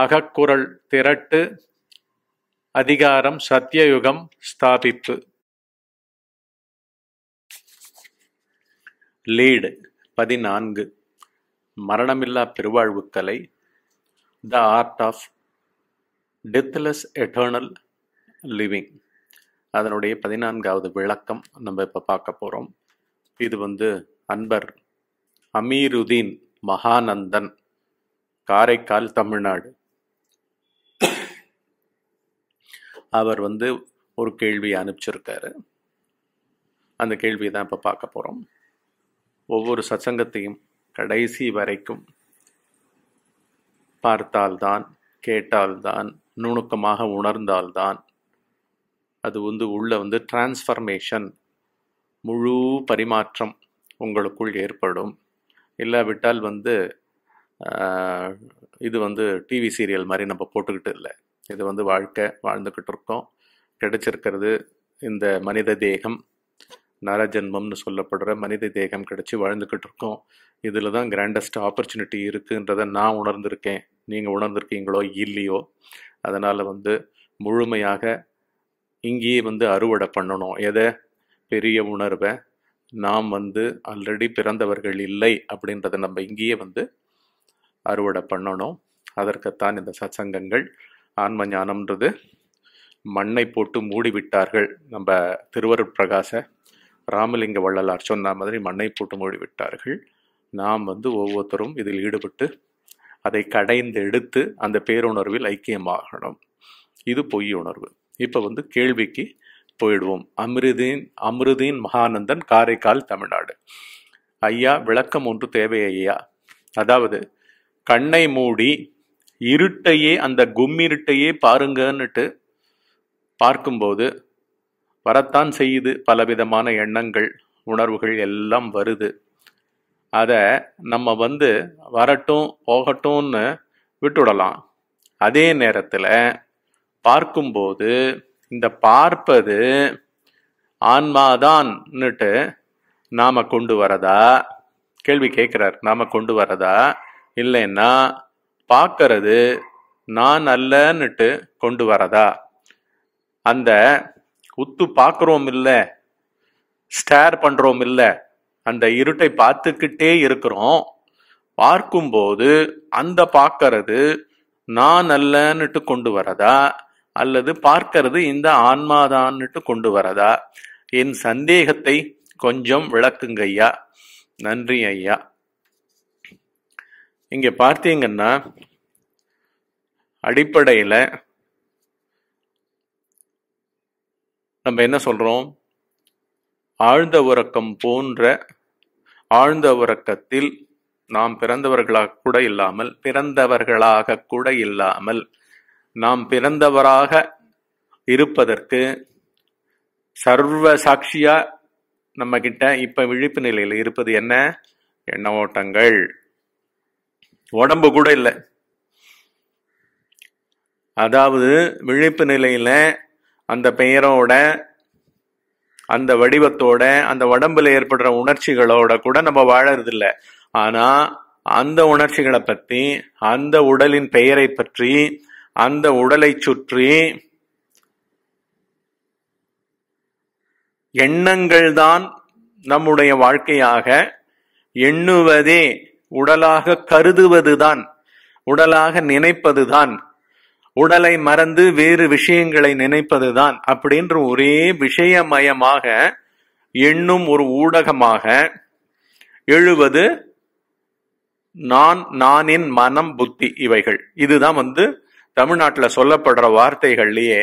அகக்குரல் திரட்டு அதிகாரம் சத்தியயுகம் ஸ்தாபிப்பு லீடு பதினான்கு மரணமில்லா பெருவாழ்வுக்கலை the art of deathless eternal living அதனுடைய பதினான்காவது விளக்கம் நம்ம இப்போ பார்க்க போகிறோம் இது வந்து அன்பர் அமீருதீன் மகானந்தன் காரைக்கால் தமிழ்நாடு அவர் வந்து ஒரு கேள்வியை அனுப்பிச்சிருக்காரு அந்த கேள்வியை தான் இப்போ பார்க்க போகிறோம் ஒவ்வொரு சச்சங்கத்தையும் கடைசி வரைக்கும் பார்த்தால்தான் கேட்டால்தான் நுணுக்கமாக உணர்ந்தால்தான் அது வந்து உள்ளே வந்து டிரான்ஸ்ஃபர்மேஷன் முழு பரிமாற்றம் உங்களுக்குள் ஏற்படும் இல்லாவிட்டால் வந்து இது வந்து டிவி சீரியல் மாதிரி நம்ம போட்டுக்கிட்டு இல்லை இது வந்து வாழ்க்கை வாழ்ந்துக்கிட்டு இருக்கோம் கிடைச்சிருக்கிறது இந்த மனித தேகம் நரஜென்மம்னு சொல்லப்படுற மனித தேகம் கிடைச்சி வாழ்ந்துக்கிட்டு இருக்கோம் இதில் தான் கிராண்டஸ்ட் ஆப்பர்ச்சுனிட்டி இருக்குன்றதை நான் உணர்ந்திருக்கேன் நீங்கள் உணர்ந்திருக்கீங்களோ இல்லையோ அதனால் வந்து முழுமையாக இங்கேயே வந்து அறுவடை பண்ணணும் எதை பெரிய உணர்வை நாம் வந்து ஆல்ரெடி பிறந்தவர்கள் இல்லை அப்படின்றத நம்ம இங்கேயே வந்து அறுவடை பண்ணணும் அதற்குத்தான் இந்த சத்சங்கங்கள் ஆன்ம ஞானம்ன்றது மண்ணை போட்டு மூடிவிட்டார்கள் நம்ம திருவருட் பிரகாச ராமலிங்க வள்ளலார் சொன்ன மாதிரி மண்ணை போட்டு மூடிவிட்டார்கள் நாம் வந்து ஒவ்வொருத்தரும் இதில் ஈடுபட்டு அதை கடைந்து எடுத்து அந்த பேருணர்வில் ஐக்கியமாகணும் இது பொய் உணர்வு இப்போ வந்து கேள்விக்கு போயிடுவோம் அமிர்தீன் அமிர்தீன் மகானந்தன் காரைக்கால் தமிழ்நாடு ஐயா விளக்கம் ஒன்று தேவை ஐயா அதாவது கண்ணை மூடி இருட்டையே அந்த கும்மிருட்டையே பாருங்கன்னுட்டு பார்க்கும்போது வரத்தான் செய்யுது பலவிதமான எண்ணங்கள் உணர்வுகள் எல்லாம் வருது அதை நம்ம வந்து வரட்டும் போகட்டும்னு விட்டுடலாம் அதே நேரத்தில் பார்க்கும்போது இந்த பார்ப்பது ஆன்மாதான்னுட்டு நாம் கொண்டு வரதா கேள்வி கேட்குறார் நாம் கொண்டு வரதா இல்லைன்னா பார்க்கறது நான் அல்லன்னுட்டு கொண்டு வரதா அந்த உத்து பார்க்குறோம் இல்லை ஸ்டேர் பண்ணுறோம் இல்லை அந்த இருட்டை பார்த்துக்கிட்டே இருக்கிறோம் பார்க்கும்போது அந்த பார்க்கறது நான் அல்லன்னுட்டு கொண்டு வரதா அல்லது பார்க்கறது இந்த ஆன்மாதான்னுட்டு கொண்டு வரதா என் சந்தேகத்தை கொஞ்சம் விளக்குங்க ஐயா நன்றி ஐயா இங்கே பார்த்தீங்கன்னா அடிப்படையில் நம்ம என்ன சொல்கிறோம் ஆழ்ந்த உறக்கம் போன்ற ஆழ்ந்த உறக்கத்தில் நாம் பிறந்தவர்களாக கூட இல்லாமல் பிறந்தவர்களாக கூட இல்லாமல் நாம் பிறந்தவராக இருப்பதற்கு சர்வ சாட்சியாக நம்மக்கிட்ட இப்போ விழிப்பு நிலையில் இருப்பது என்ன எண்ண ஓட்டங்கள் உடம்பு கூட இல்லை அதாவது விழிப்பு நிலையில் அந்த பெயரோட அந்த வடிவத்தோட அந்த உடம்புல ஏற்படுற உணர்ச்சிகளோட கூட நம்ம வாழறதில்ல ஆனால் அந்த உணர்ச்சிகளை பற்றி அந்த உடலின் பெயரை பற்றி அந்த உடலை சுற்றி எண்ணங்கள் தான் நம்முடைய வாழ்க்கையாக எண்ணுவதே உடலாக கருதுவதுதான் உடலாக நினைப்பதுதான் உடலை மறந்து வேறு விஷயங்களை நினைப்பதுதான் அப்படின்ற ஒரே விஷயமயமாக எண்ணும் ஒரு ஊடகமாக எழுவது நான் நானின் மனம் புத்தி இவைகள் இதுதான் வந்து தமிழ்நாட்டில் சொல்லப்படுற வார்த்தைகள்லயே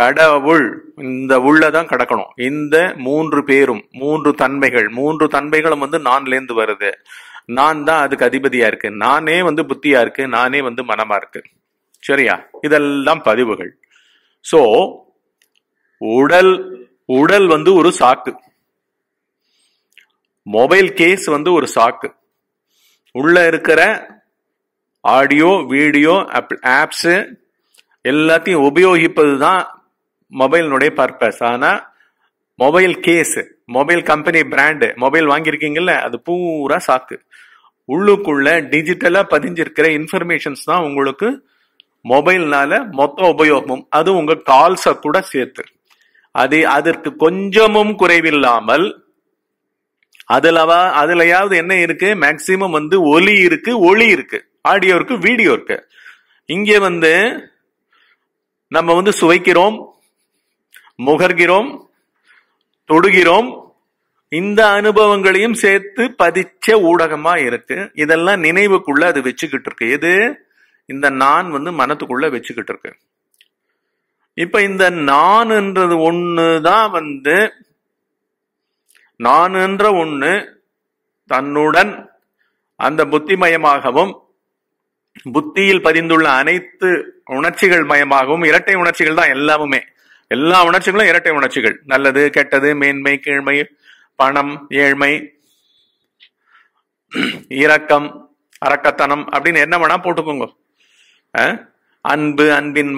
கடவுள் இந்த உள்ளதான் கிடக்கணும் இந்த மூன்று பேரும் மூன்று தன்மைகள் மூன்று தன்மைகளும் வந்து நான்லேருந்து வருது நான் தான் அதுக்கு அதிபதியா இருக்கு நானே வந்து புத்தியா இருக்கு நானே வந்து மனமா இருக்கு சரியா இதெல்லாம் பதிவுகள் சோ உடல் உடல் வந்து ஒரு சாக்கு மொபைல் கேஸ் வந்து ஒரு சாக்கு உள்ள இருக்கிற ஆடியோ வீடியோ ஆப்ஸ் எல்லாத்தையும் உபயோகிப்பது தான் மொபைலினுடைய பர்பஸ் ஆனால் mobile case mobile company brand mobile வாங்கியிருக்கீங்கல்ல அது பூரா சாக்கு உள்ளுக்குள்ள டிஜிட்டலா பதிஞ்சிருக்கிற இன்ஃபர்மேஷன்ஸ் தான் உங்களுக்கு மொபைல்னால மொத்த உபயோகமும் அது உங்க கால்ஸை கூட சேர்த்து அது அதற்கு கொஞ்சமும் குறைவில்லாமல் அதுலவா அதுலயாவது என்ன இருக்கு மேக்சிமம் வந்து ஒலி இருக்கு ஒளி இருக்கு ஆடியோ இருக்கு வீடியோ இருக்கு இங்கே வந்து நம்ம வந்து சுவைக்கிறோம் முகர்கிறோம் தொடுகிறோம் இந்த அனுபவங்களையும் சேர்த்து பதிச்ச ஊடகமா இருக்கு இதெல்லாம் நினைவுக்குள்ள அது வச்சுக்கிட்டு இருக்கு எது இந்த நான் வந்து மனத்துக்குள்ள வச்சுக்கிட்டு இருக்கு இப்ப இந்த நான்ன்றது ஒன்று தான் வந்து நான்ன்ற ஒன்று தன்னுடன் அந்த புத்திமயமாகவும் புத்தியில் பதிந்துள்ள அனைத்து உணர்ச்சிகள் மயமாகவும் இரட்டை உணர்ச்சிகள் தான் எல்லாமுமே எல்லா உணர்ச்சிகளும் இரட்டை உணர்ச்சிகள் நல்லது கெட்டது மேன்மை கீழ்மை பணம் ஏழ்மை இரக்கம் அரக்கத்தனம் அப்படின்னு என்ன வேணா போட்டுக்கோங்க அன்பு அன்பின்